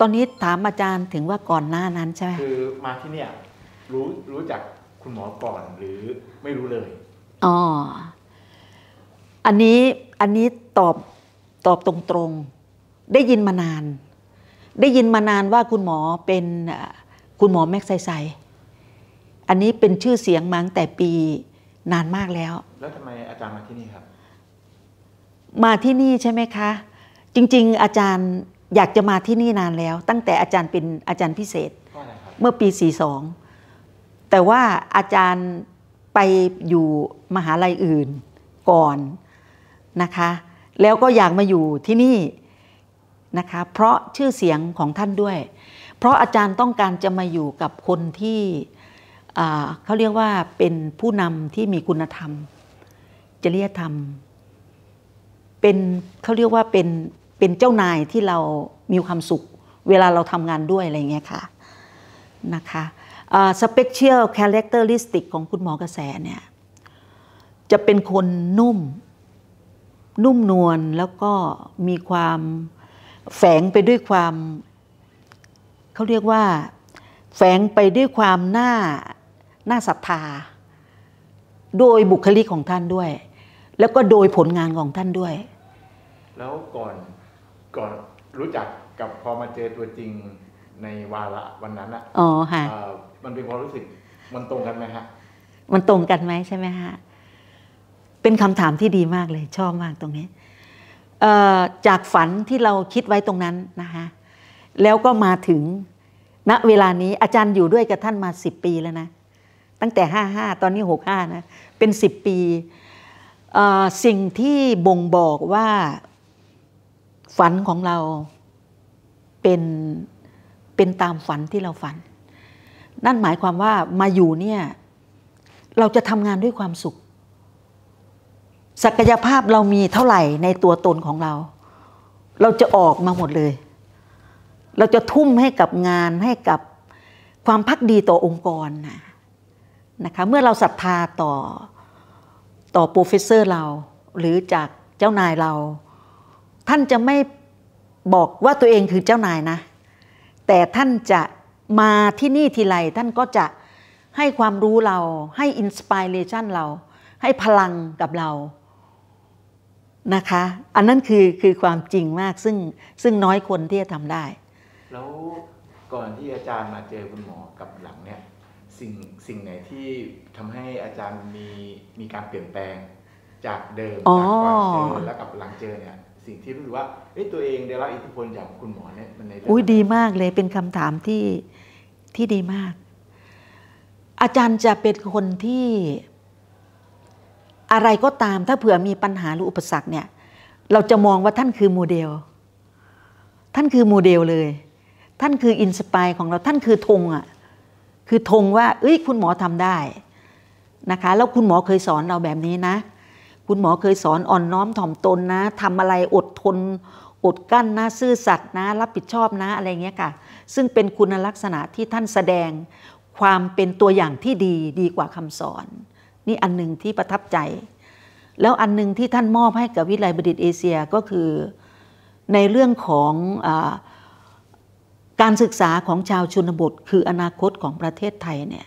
ตอนนี้ถามอาจารย์ถึงว่าก่อนหน้านั้นใช่ไหมคือมาที่เนี่ยรู้ รู้จักคุณหมอก่อนหรือไม่รู้เลยอ๋ออันนี้อันนี้ตอบ ตอบตรงๆได้ยินมานาน ได้ยินมานานว่าคุณหมอเป็นคุณหมอแม็กไซไซอันนี้เป็นชื่อเสียงมั้งแต่ปีนานมากแล้ว แล้วทำไมอาจารย์มาที่นี่ครับ มาที่นี่ใช่ไหมคะจริง ๆ อาจารย์อยากจะมาที่นี่นานแล้วตั้งแต่อาจารย์เป็นอาจารย์พิเศษเมื่อปี 42 แต่ว่าอาจารย์ไปอยู่มหาลัยอื่นก่อน นะคะ แล้วก็อยากมาอยู่ที่นี่ นะคะ เพราะชื่อเสียงของท่านด้วย เพราะอาจารย์ต้องการจะมาอยู่กับคนที่เขาเรียกว่าเป็นผู้นำที่มีคุณธรรม จริยธรรม เป็นเขาเรียกว่าเป็นเป็นเจ้านายที่เรามีความสุขเวลาเราทำงานด้วย อะไรเงี้ยค่ะนะคะสเปกเชียลคาแรคเตอร์ลิสติก ของคุณหมอกระแสเนี่ยจะเป็นคนนุ่มนุ่มนวลแล้วก็มีความแฝงไปด้วยความ เขาเรียกว่าแฝงไปด้วยความน่าน่าศรัทธาโดยบุคลิกของท่านด้วย แล้วก็โดยผลงานของท่านด้วย แล้วก่อนก่อนรู้จักกับพอมาเจอตัวจริงในวาระวันนั้นอะอ๋อค่ะมันเป็นความรู้สึกมันตรงกันไหมฮะ มันตรงกันไหมใช่ไหมฮะ เป็นคำถามที่ดีมากเลย ชอบมากตรงนี้ จากฝันที่เราคิดไว้ตรงนั้นนะคะแล้วก็มาถึงณเวลานี้อาจารย์อยู่ด้วยกับท่านมาสิบปีแล้วนะ ตั้งแต่ห้าห้าตอนนี้หกห้านะ เป็นสิบปี สิ่งที่บ่งบอกว่าฝันของเราเป็นเป็นตามฝันที่เราฝัน นั่นหมายความว่ามาอยู่เนี่ยเราจะทำงานด้วยความสุข ศักยภาพเรามีเท่าไหร่ในตัวตนของเรา เราจะออกมาหมดเลย เราจะทุ่มให้กับงานให้กับความพักดีต่อองค์กรนะนะคะเมื่อเราศรัทธาต่อต่อโปรเฟสเซอร์เรา หรือจากเจ้านายเราท่านจะไม่บอกว่าตัวเองคือเจ้านายนะ แต่ท่านจะมาที่นี่ทีไรท่านก็จะให้ความรู้เรา ให้อินสปิเรชันเราให้พลังกับเรานะคะ อันนั้นคือคือความจริงมากซึ่งซึ่งน้อยคนที่จะทำได้ แล้วก่อนที่อาจารย์มาเจอคุณหมอกับหลังเนี่ยสิ่งสิ่งไหนที่ทำให้อาจารย์มีมีการเปลี่ยนแปลงจากเดิมจากก่อนเจอแล้วกับหลังเจอเนี่ยสิ่งที่รู้สึกว่าตัวเองได้รับอิทธิพลจากคุณหมอเนี่ยมันในอุ้ยดีมากเลยเป็นคำถามที่ที่ดีมาก อาจารย์จะเป็นคนที่อะไรก็ตามถ้าเผื่อมีปัญหาหรืออุปสรรคเนี่ยเราจะมองว่าท่านคือโมเดล ท่านคือโมเดลเลย ท่านคืออินสปายของเราท่านคือธงอ่ะคือธงว่าเอ้ยคุณหมอทำได้นะคะแล้วคุณหมอเคยสอนเราแบบนี้นะคุณหมอเคยสอนอ่อนน้อมถ่อมตนนะทำอะไรอดทน อดกั้นนะ ซื่อสัตย์นะ รับผิดชอบนะอะไรเงี้ยค่ะซึ่งเป็นคุณลักษณะที่ท่านแสดงความเป็นตัวอย่างที่ดีดีกว่าคำสอน นี่อันหนึ่งที่ประทับใจ แล้วอันหนึ่งที่ท่านมอบให้กับวิไลบดิตเอเชียก็คือในเรื่องของอการศึกษาของชาวชนบท คืออนาคตของประเทศไทยเนี่ย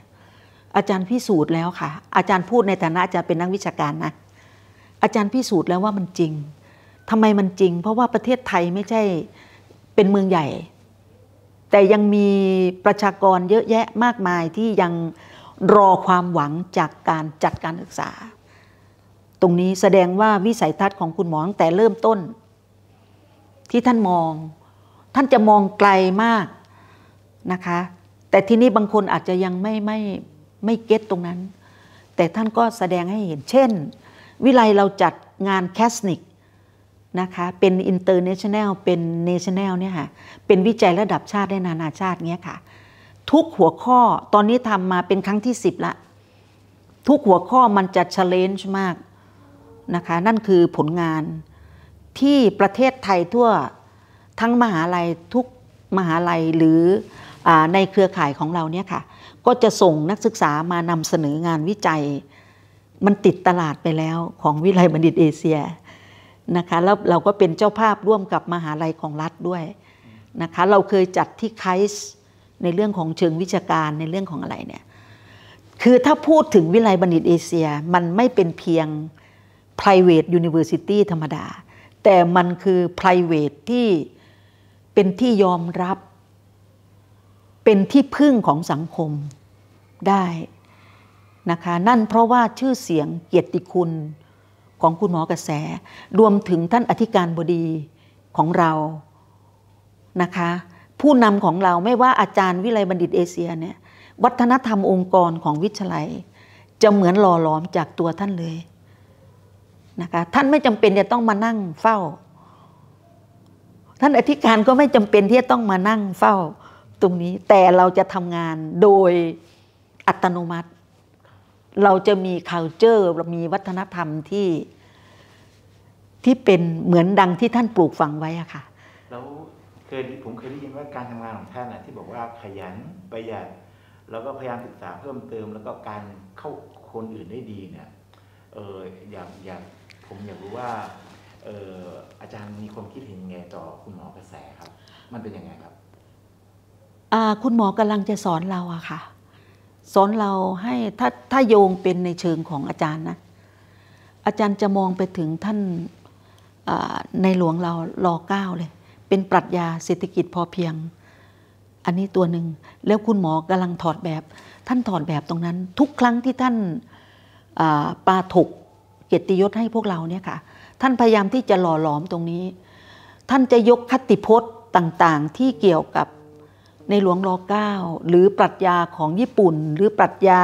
อาจารย์พิสูจน์แล้วค่ะอาจารย์พูดในฐานะอาจารย์เป็นนักวิชาการนะอาจารย์พิสูจน์แล้วว่ามันจริง ทำไมมันจริง เพราะว่าประเทศไทยไม่ใช่เป็นเมืองใหญ่ แต่ยังมีประชากรเยอะแยะมากมายที่ยังรอความหวังจากการจัดการศึกษา ตรงนี้แสดงว่าวิสัยทัศน์ของคุณหมอตั้งแต่เริ่มต้น ที่ท่านมอง ท่านจะมองไกลมากนะคะ แต่ที่นี่บางคนอาจจะยังไม่ไม่ไม่เก็ตตรงนั้น แต่ท่านก็แสดงให้เห็น เช่นวิไลเราจัดงานแคสนิกนะคะเป็นอินเตอร์เนชั่นแนลเป็นเนชั่นแนลเนี่ยค่ะเป็นวิจัยระดับชาติได้นานาชาติเนี้ยค่ะ ทุกหัวข้อตอนนี้ทำมาเป็นครั้งที่ 10ละทุกหัวข้อมันจะเชลเลนจ์มากนะคะนั่นคือผลงานที่ประเทศไทยทั่วทั้งมหาลัยทุกมหาลัยหรืออในเครือข่ายของเราเนี่ยค่ะก็จะส่งนักศึกษามานำเสนองานวิจัยมันติดตลาดไปแล้วของวิไลบัณฑิตเอเชียนะคะแล้วเราก็เป็นเจ้าภาพร่วมกับมหาลัยของรัฐด้วยนะคะเราเคยจัดที่ไคส์ในเรื่องของเชิงวิชาการในเรื่องของอะไรเนี่ยคือถ้าพูดถึงวิไลบัณฑิตเอเชีย มันไม่เป็นเพียง private university ธรรมดา แต่มันคือ private ที่เป็นที่ยอมรับ เป็นที่พึ่งของสังคมได้นะคะนั่นเพราะว่าชื่อเสียงเกียรติคุณของคุณหมอกระแส รวมถึงท่านอธิการบดีของเรานะคะผู้นำของเราไม่ว่าอาจารย์วิไลบัณฑิตเอเชียเนี่ยวัฒนธรรมองค์กรของวิชลัย จะเหมือนหล่อหลอมจากตัวท่านเลยนะคะท่านไม่จำเป็นจะต้องมานั่งเฝ้า ท่านอธิการก็ไม่จำเป็นที่จะต้องมานั่งเฝ้าตรงนี้แต่เราจะทำงานโดยอัตโนมัติเราจะมี culture เรามีวัฒนธรรมที่ที่เป็นเหมือนดังที่ท่านปลูกฝังไว้อะค่ะ แล้วเคยผมเคยได้ยินว่าการทำงานของท่านนะที่บอกว่าขยัน ประหยัดแล้วก็พยายามศึกษาเพิ่มเติมแล้วก็การเข้าคนอื่นได้ดีเนี่ยเอออยากอยากผมอยากรู้ว่าเอออาจารย์มีความคิดเห็นไงต่อคุณหมอกระแสครับ มันเป็นยังไงครับคุณหมอกำลังจะสอนเราอะค่ะสอนเราให้ ถ้าถ้าโยงเป็นในเชิงของอาจารย์นะ อาจารย์จะมองไปถึงท่านในหลวงเรารอเก้าเลย เป็นปรัชญาเศรษฐกิจพอเพียง อันนี้ตัวหนึ่ง แล้วคุณหมอกำลังถอดแบบ ท่านถอดแบบตรงนั้น ทุกครั้งที่ท่านปาถกเกียรติยศให้พวกเราเนี่ยค่ะ ท่านพยายามที่จะหล่อหลอมตรงนี้ ท่านจะยกคติพจน์ต่างๆ ที่เกี่ยวกับในหลวงรอเก้าหรือปรัชญาของญี่ปุ่น หรือปรัชญา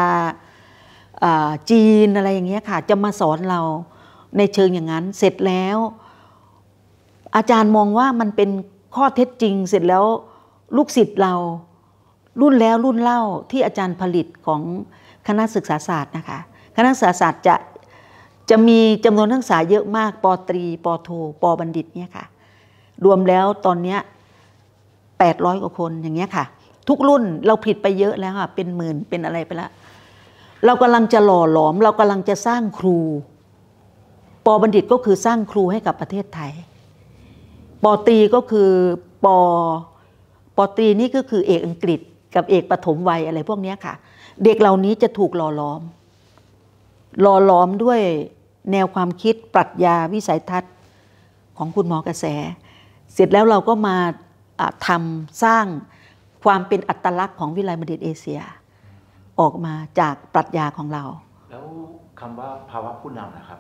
จีนอะไรอย่างเงี้ยค่ะ จะมาสอนเราในเชิงอย่างนั้น เสร็จแล้ว อาจารย์มองว่ามันเป็นข้อเท็จจริง เสร็จแล้วลูกศิษย์เรารุ่นแล้วรุ่นเล่าที่อาจารย์ผลิตของคณะศึกษาศาสตร์นะคะคณะศึกษาศาสตร์จะจะมีจำนวนนักศึกษาเยอะมากปอตรีปอโทปอบัณฑิตเนี่ยค่ะ รวมแล้วตอนเนี้ย800กว่าคนอย่างเงี้ยค่ะ ทุกรุ่นเราผิดไปเยอะแล้วค่ะเป็นหมื่นเป็นอะไรไปละ เรากำลังจะหล่อหลอม เรากำลังจะสร้างครูปอบัณฑิตก็คือสร้างครูให้กับประเทศไทยปอตีก็คือปอปอตีนี่ก็คือเอกอังกฤษกับเอกปฐมวัยอะไรพวกนี้ค่ะ เด็กเหล่านี้จะถูกหล่อหลอม หล่อหลอมด้วยแนวความคิดปรัชญาวิสัยทัศน์ของคุณหมอกระแส เสร็จแล้วเราก็มาทำ สร้างความเป็นอัตลักษณ์ของ วิไลบัณฑิตเอเชีย ออกมาจากปรัชญาของเรา แล้วคำว่าภาวะผู้นำนะครับ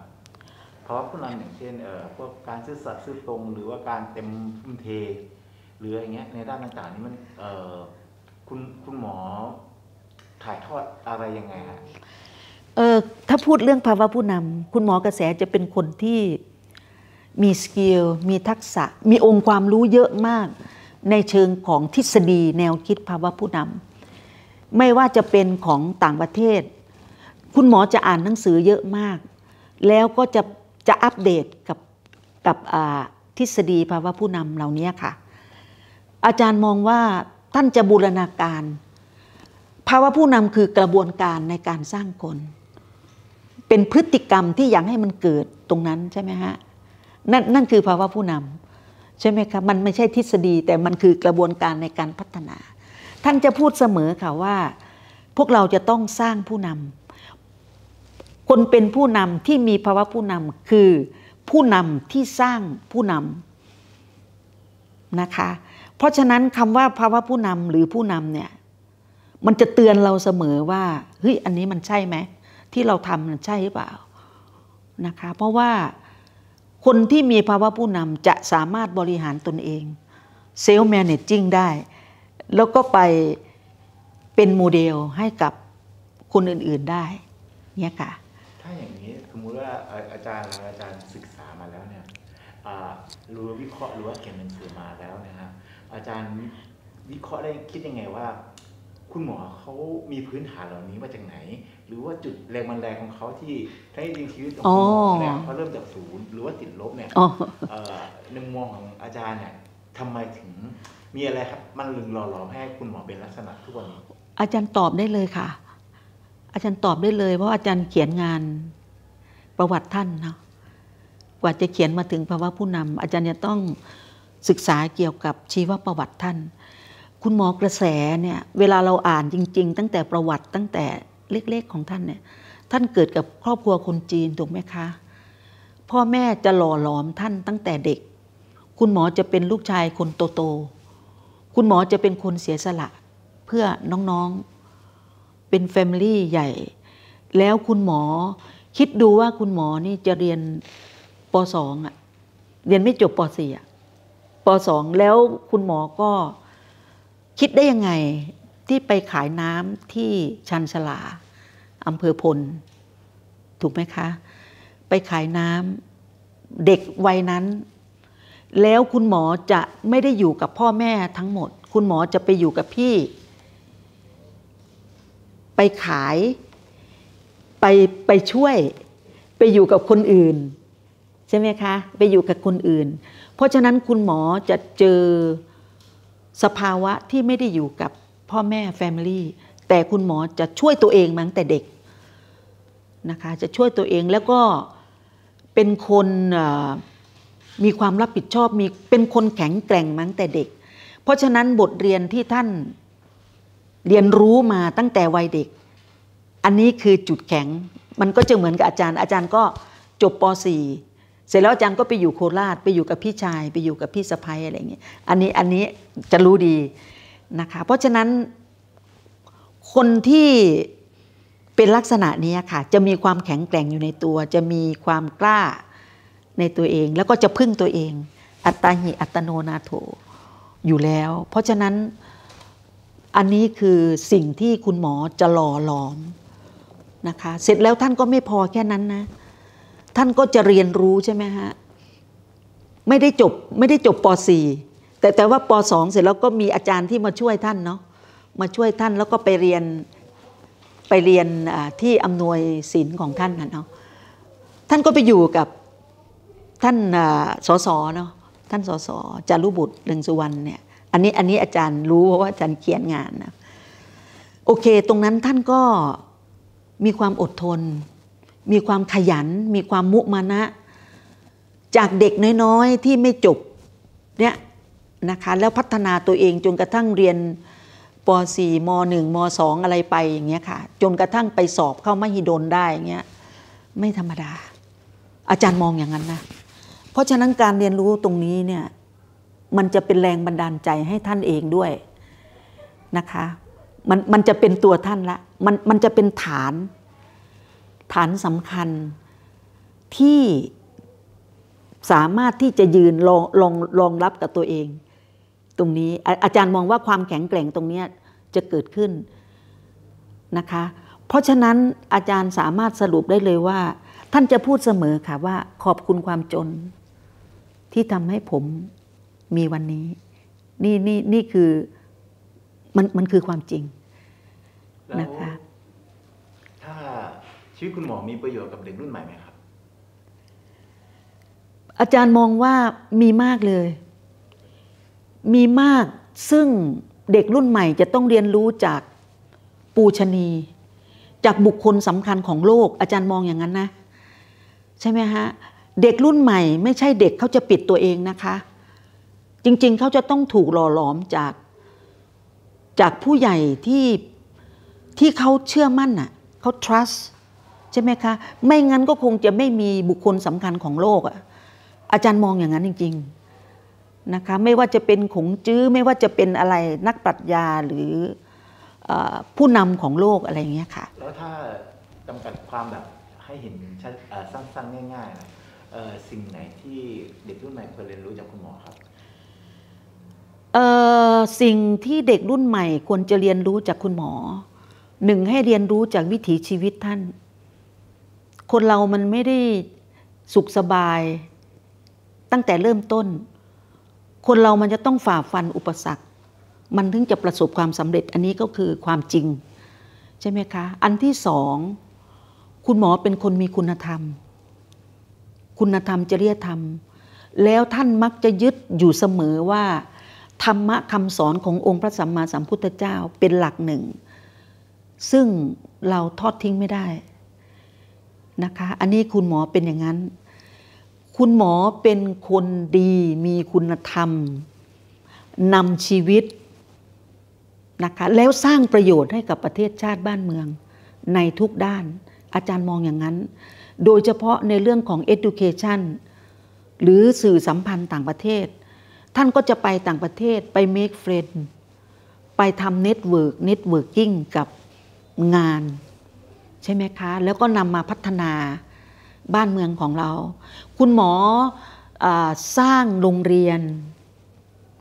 ภาวะผู้นำอย่างเช่นพวกการซื่อสัตย์ซื่อตรงหรือว่าการเต็มทุ่มเทหรืออย่างเงี้ย ในด้านต่างๆนี่มันคุณคุณหมอถ่ายทอดอะไร ยัง ไงฮะเออถ้าพูดเรื่องภาวะผู้นำคุณหมอกระแสจะเป็นคนที่มีสกิลมีทักษะ มีองค์ความรู้เยอะมากในเชิงของทฤษฎีแนวคิดภาวะผู้นำไม่ว่าจะเป็นของต่างประเทศ คุณหมอจะอ่านหนังสือเยอะมาก แล้วก็จะจะอัปเดตกับกับทฤษฎีภาวะผู้นำเหล่านี้ค่ะอาจารย์มองว่าท่านจะบูรณาการ ภาวะผู้นำคือกระบวนการในการสร้างคน เป็นพฤติกรรมที่อยากให้มันเกิดตรงนั้นใช่ไหมฮะนั่นนั่นคือภาวะผู้นำใช่ไหมคะมันไม่ใช่ทฤษฎีแต่มันคือกระบวนการในการพัฒนาท่านจะพูดเสมอค่ะว่า พวกเราจะต้องสร้างผู้นำคนเป็นผู้นำที่มีภาวะผู้นำคือผู้นำที่สร้างผู้นำนะคะเพราะฉะนั้นคำว่าภาวะผู้นำหรือผู้นำเนี่ยมันจะเตือนเราเสมอว่าเฮ้ยอันนี้มันใช่ไหมที่เราทำมันใช่หรือเปล่านะคะเพราะว่าคนที่มีภาวะผู้นำจะสามารถบริหารตนเองเซลล์แมเนจิ้งได้ แล้วก็ไปเป็นโมเดลให้กับคนอื่นๆได้ เนี่ยค่ะ ถ้าอย่างนี้สมมติว่าอาจารย์อาจารย์ศึกษามาแล้วเนี่ยรู้วิเคราะห์รู้ว่าเขียนหนังสือมาแล้วนะครับ อาจารย์วิเคราะห์ได้คิดยังไงว่าคุณหมอเขามีพื้นฐานเหล่านี้มาจากไหน หรือว่าจุดแรงบันแรงของเขาที่ใช้จิงชีวิตของคุณหมอเนี่ยเขาเริ่มจากศูนย์หรือว่าติดลบเนี่ยในมุมมองของอาจารย์เนี่ยทำไมถึงมีอะไรครับมันลึงหล่อหลอมให้คุณหมอเป็นลักษณะทุกวันนี้อาจารย์ตอบได้เลยค่ะ อาจารย์ตอบได้เลยเพราะอาจารย์เขียนงานประวัติท่านเนาะกว่าจะเขียนมาถึงภาวะผู้นำ อาจารย์จะต้องศึกษาเกี่ยวกับชีวประวัติท่านคุณหมอกระแสเนี่ย เวลาเราอ่านจริง ๆ ตั้งแต่ประวัติตั้งแต่เล็กๆของท่านเนี่ยท่านเกิดกับครอบครัวคนจีนถูกไหมคะ พ่อแม่จะหล่อหลอมท่านตั้งแต่เด็ก คุณหมอจะเป็นลูกชายคนโต ๆ คุณหมอจะเป็นคนเสียสละเพื่อน้องๆเป็นแฟมิลี่ใหญ่ แล้วคุณหมอคิดดูว่าคุณหมอนี่จะเรียนป .2 อ่ะ เรียนไม่จบป .4 อ่ะป .2 แล้วคุณหมอก็คิดได้ยังไงที่ไปขายน้ำที่ชันชลาอำเภอพล ถูกไหมคะไปขายน้ำเด็กวัยนั้น แล้วคุณหมอจะไม่ได้อยู่กับพ่อแม่ทั้งหมด คุณหมอจะไปอยู่กับพี่ ไปขาย ไปไปช่วยไปอยู่กับคนอื่นใช่ไหมคะ ไปอยู่กับคนอื่น เพราะฉะนั้นคุณหมอจะเจอสภาวะที่ไม่ได้อยู่กับพ่อแม่แฟมิลี่แต่คุณหมอจะช่วยตัวเองมั้งแต่เด็กนะคะจะช่วยตัวเองแล้วก็เป็นคนมีความรับผิดชอบมีเป็นคนแข็งแกร่งมั้งแต่เด็ก เพราะฉะนั้นบทเรียนที่ท่านเรียนรู้มาตั้งแต่วัยเด็ก อันนี้คือจุดแข็งมันก็จะเหมือนกับอาจารย์ อาจารย์ก็จบป .4 เสร็จแล้วอาจารย์ก็ไปอยู่โคราช ไปอยู่กับพี่ชาย ไปอยู่กับพี่สะพ้ายอะไรอย่างเงี้ยอันนี้อันนี้จะรู้ดีนะคะ เพราะฉะนั้นคนที่เป็นลักษณะนี้ค่ะจะมีความแข็งแกร่งอยู่ในตัว จะมีความกล้าในตัวเอง แล้วก็จะพึ่งตัวเอง อัตตาหิอัตโนนาโถอยู่แล้ว เพราะฉะนั้นอันนี้คือสิ่งที่คุณหมอจะหล่อหลอมนะคะเสร็จแล้วท่านก็ไม่พอแค่นั้นนะท่านก็จะเรียนรู้ใช่ไหมฮะไม่ได้จบไม่ได้จบป .4 แต่แต่ว่าป .2 เสร็จแล้วก็มีอาจารย์ที่มาช่วยท่านเนาะมาช่วยท่านแล้วก็ไปเรียนไปเรียนที่อำนวยศิลป์ของท่านนะเนาะท่านก็ไปอยู่กับท่านสสเนาะท่านสสจารุบุตรเรืองสุวรรณเนี่ยอันนี้อันนี้อาจารย์รู้เพราะว่าอาจารย์เขียนงานนะโอเค ตรงนั้นท่านก็มีความอดทนมีความขยันมีความมุมานะจากเด็กน้อยๆที่ไม่จบเนี่ยนะคะแล้วพัฒนาตัวเองจนกระทั่งเรียนป .4 ม .1 ม .2 อะไรไปอย่างเงี้ยค่ะจนกระทั่งไปสอบเข้ามหิดลได้อย่างเงี้ยไม่ธรรมดา อาจารย์มองอย่างนั้นนะ เพราะฉะนั้นการเรียนรู้ตรงนี้เนี่ยมันจะเป็นแรงบันดาลใจให้ท่านเองด้วยนะคะมันมันจะเป็นตัวท่านละ มันมันจะเป็นฐานฐานสำคัญที่สามารถที่จะยืนรองรองรองรับกับตัวเอง ตรงนี้อาจารย์มองว่าความแข็งแกร่งตรงนี้จะเกิดขึ้นนะคะ เพราะฉะนั้นอาจารย์สามารถสรุปได้เลยว่า ท่านจะพูดเสมอค่ะว่าขอบคุณความจนที่ทำให้ผมมีวันนี้ นี่นี่นี่คือมันมันคือความจริงนะคะีวิตคุณหมอมีประโยชน์กับเด็กรุ่นใหม่ไหมครับ อาจารย์มองว่ามีมากเลย มีมากซึ่งเด็กรุ่นใหม่ จะต้องเรียนรู้จากปูชนี จากบุคคลสำคัญของโลก อาจารย์มองอย่างนั้นนะ ใช่ไหมฮะเด็กรุ่นใหม่ ไม่ใช่เด็กเขาจะปิดตัวเองนะคะ จริงๆเขาจะต้องถูกหล่อหลอมจากจากผู้ใหญ่ที่ที่เขาเชื่อมั่นน่ะเขา trust ใช่ไหมคะ ไม่งั้นก็คงจะไม่มีบุคคลสำคัญของโลกอ่ะ อาจารย์มองอย่างนั้นจริงๆนะคะ ไม่ว่าจะเป็นขงจื้อไม่ว่าจะเป็นอะไรนักปรัชญาหรือผู้นำของโลกอะไรอย่างเงี้ยค่ะ แล้วถ้าจำกัดความแบบให้เห็นชัดสั้นๆง่ายๆนะสิ่งไหนที่เด็กรุ่นใหม่ควรเรียนรู้จากคุณหมอครับ สิ่งที่เด็กรุ่นใหม่ควรจะเรียนรู้จากคุณหมอหนึ่งให้เรียนรู้จากวิถีชีวิตท่านคนเรามันไม่ได้สุขสบาย ตั้งแต่เริ่มต้น คนเรามันจะต้องฝ่าฟันอุปสรรค มันถึงจะประสบความสำเร็จอันนี้ก็คือความจริงใช่ไหมคะอันที่สอง คุณหมอเป็นคนมีคุณธรรม คุณธรรมจริยธรรม แล้วท่านมักจะยึดอยู่เสมอว่า ธรรมะคำสอนขององค์พระสัมมาสัมพุทธเจ้าเป็นหลักหนึ่ง ซึ่งเราทอดทิ้งไม่ได้นะคะอันนี้คุณหมอเป็นอย่างนั้น คุณหมอเป็นคนดีมีคุณธรรมนำชีวิตนะคะแล้วสร้างประโยชน์ให้กับประเทศชาติบ้านเมือง ในทุกด้านอาจารย์มองอย่างนั้น โดยเฉพาะในเรื่องของ education หรือสื่อสัมพันธ์ต่างประเทศ ท่านก็จะไปต่างประเทศไป make friend ไปทำ network networking กับงานใช่ไหมคะ แล้วก็นำมาพัฒนาบ้านเมืองของเรา คุณหมออสร้างโรงเรียน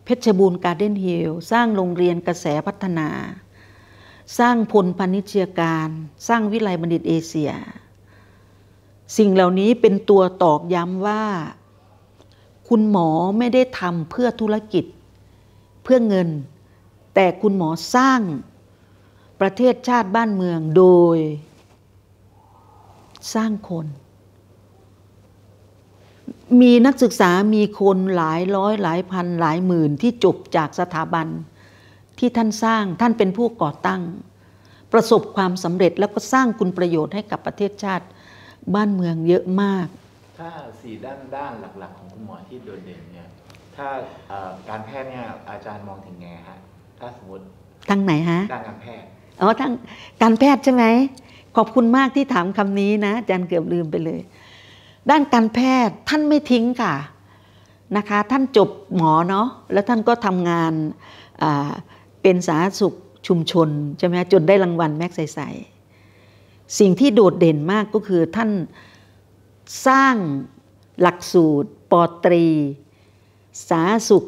เพชรบูรณ์การ์เด้นฮิลสร้างโรงเรียนกระแสพัฒนา สร้างพลพนิชยการ สร้างวิไลบัณฑิตเอเชีย สิ่งเหล่านี้เป็นตัวตอกย้ำว่า คุณหมอไม่ได้ทำเพื่อธุรกิจเพื่อเงิน แต่คุณหมอสร้างประเทศชาติบ้านเมืองโดยสร้างคน มีนักศึกษามีคนหลายร้อยหลายพันหลายหมื่นที่จบจากสถาบันที่ท่านสร้างท่านเป็นผู้ก่อตั้ง ประสบความสำเร็จแล้วก็สร้างคุณประโยชน์ให้กับประเทศชาติบ้านเมืองเยอะมาก ถ้าสี่ด้าน ด้านหลัก ๆ ของคุณหมอที่โดดเด่นเนี่ย ถ้าการแพทย์เนี่ยอาจารย์มองถึงไงฮะ ถ้าสมมติทางไหนฮะด้านการแพทย์อ๋อทางการแพทย์ใช่ไหม ขอบคุณมากที่ถามคำนี้นะอาจารย์เกือบลืมไปเลย ด้านการแพทย์ท่านไม่ทิ้งค่ะ นะคะ ท่านจบหมอเนาะแล้วท่านก็ทำงานเป็นสาธารณสุขชุมชนใช่ไหมจนได้รางวัลแม็กใสๆสิ่งที่โดดเด่นมากก็คือท่านสร้างหลักสูตรปอตรี สาธารณสุข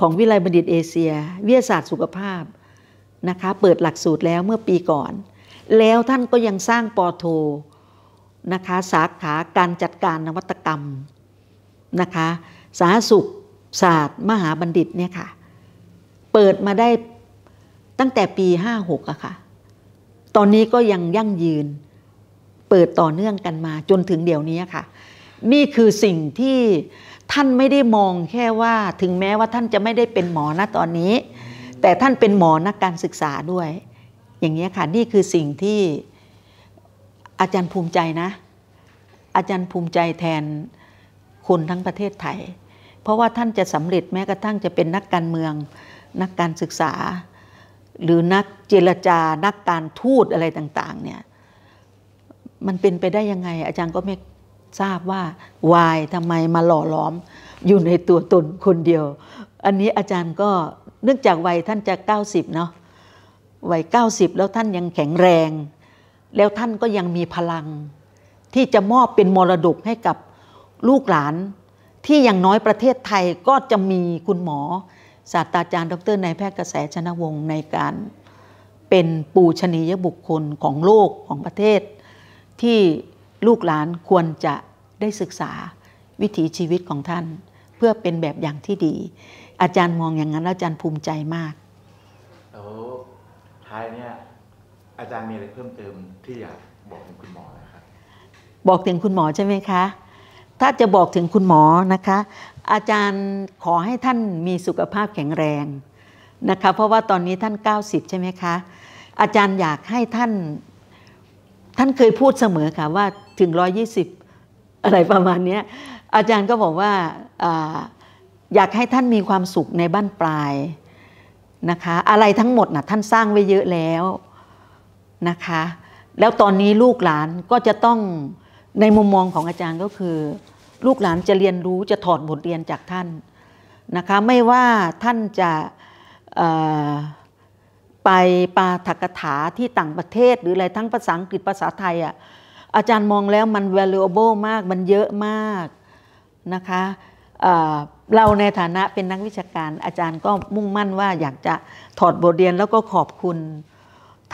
ของวิไลบัณฑิตเอเชีย วิทยาศาสตร์สุขภาพนะคะเปิดหลักสูตรแล้วเมื่อปีก่อน แล้วท่านก็ยังสร้างปอโทนะคะสาขาการจัดการนวัตกรรมนะคะ สาสุขศาสตร์ มหาบัณฑิตเนี่ยค่ะเปิดมาได้ตั้งแต่ปี 56อะค่ะตอนนี้ก็ยังยั่งยืน เปิดต่อเนื่องกันมาจนถึงเดี๋ยวนี้ค่ะนี่คือสิ่งที่ท่านไม่ได้มองแค่ว่าถึงแม้ว่าท่านจะไม่ได้เป็นหมอนะตอนนี้แต่ท่านเป็นหมอ นักการศึกษาด้วย อย่างนี้ค่ะ นี่คือสิ่งที่อาจารย์ภูมิใจนะ อาจารย์ภูมิใจแทนคนทั้งประเทศไทย เพราะว่าท่านจะสำเร็จแม้กระทั่งจะเป็นนักการเมือง นักการศึกษา หรือนักเจรจา นักการทูตอะไรต่างๆเนี่ย มันเป็นไปได้ยังไง อาจารย์ก็ไม่ทราบว่าวายทำไมมาหล่อหลอมอยู่ในตัวตนคนเดียว อันนี้อาจารย์ก็เนื่องจากวัยท่านจะ 90เนาะวัย 90 แล้วท่านยังแข็งแรง แล้วท่านก็ยังมีพลังที่จะมอบเป็นมรดกให้กับลูกหลานที่อย่างน้อยประเทศไทยก็จะมีคุณหมอ ศาสตราจารย์ ดรนายแพทย์กระแสชนะวงศ์ในการเป็นปูชนียบุคคลของโลกของประเทศ ที่ลูกหลานควรจะได้ศึกษาวิถีชีวิตของท่าน เพื่อเป็นแบบอย่างที่ดีอาจารย์มองอย่างนั้นแล้วอาจารย์ภูมิใจมากโอ้ท้ายเนี่ยอาจารย์มีอะไรเพิ่มเติมที่อยากบอกถึงคุณหมอนะครับบอกถึงคุณหมอใช่ไหมคะ ถ้าจะบอกถึงคุณหมอนะคะ อาจารย์ขอให้ท่านมีสุขภาพแข็งแรงนะคะเพราะว่าตอนนี้ท่าน 90 ใช่ไหมคะ อาจารย์อยากให้ท่านท่านเคยพูดเสมอค่ะ ว่าถึง 120 อะไรประมาณนี้ อาจารย์ก็บอกว่าอยากให้ท่านมีความสุขในบ้านปลายนะคะอะไรทั้งหมดนะท่านสร้างไว้เยอะแล้วนะคะ แล้วตอนนี้ลูกหลานก็จะต้องในมุมมองของอาจารย์ก็คือ ลูกหลานจะเรียนรู้จะถอดบทเรียนจากท่านนะคะไม่ว่าท่านจะไปปาถักถาที่ต่างประเทศ หรืออะไรทั้งภาษาอังกฤษภาษาไทยอ่ะอาจารย์มองแล้วมัน valuable มากมันเยอะมากนะคะเราในฐานะเป็นนักวิชาการ อาจารย์ก็มุ่งมั่นว่าอยากจะถอดบทเรียนแล้วก็ขอบคุณ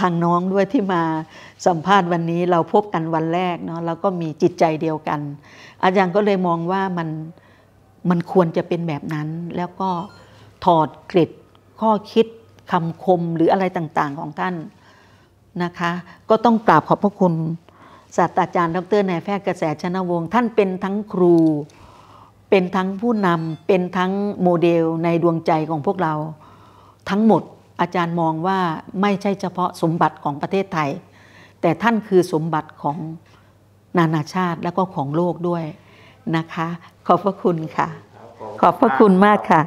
ทางน้องด้วยที่มาสัมภาษณ์วันนี้เราพบกันวันแรกเนาะแล้วก็มีจิตใจเดียวกัน อาจารย์ก็เลยมองว่ามันมันควรจะเป็นแบบนั้น แล้วก็ถอดกริดข้อคิดคำคมหรืออะไรต่างๆ ของท่านนะคะ ก็ต้องกราบขอบพระคุณ ศาสตราจารย์ดร นายแพทย์กระแสชนะวงศ์ท่านเป็นทั้งครูเป็นทั้งผู้นำเป็นทั้งโมเดลในดวงใจของพวกเราทั้งหมดอาจารย์มองว่าไม่ใช่เฉพาะสมบัติของประเทศไทย แต่ท่านคือสมบัติของนานาชาติและก็ของโลกด้วยนะคะ ขอบพระคุณค่ะ ขอบพระคุณมากค่ะ